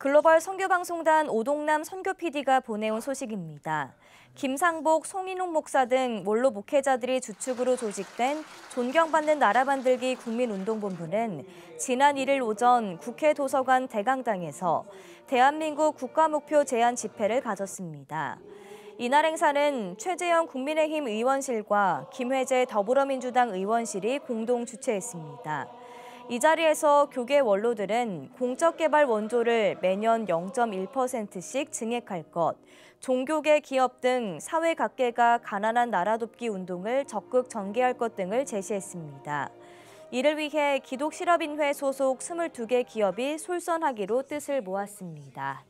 글로벌 선교방송단 오동남 선교 PD가 보내온 소식입니다. 김상복, 송인웅 목사 등 원로 목회자들이 주축으로 조직된 존경받는 나라 만들기 국민운동본부는 지난 1일 오전 국회 도서관 대강당에서 대한민국 국가목표 제안 집회를 가졌습니다. 이날 행사는 최재형 국민의힘 의원실과 김회재 더불어민주당 의원실이 공동 주최했습니다. 이 자리에서 교계 원로들은 공적개발 원조를 매년 0.1%씩 증액할 것, 종교계 기업 등 사회 각계가 가난한 나라 돕기 운동을 적극 전개할 것 등을 제시했습니다. 이를 위해 기독실업인회 소속 22개 기업이 솔선하기로 뜻을 모았습니다.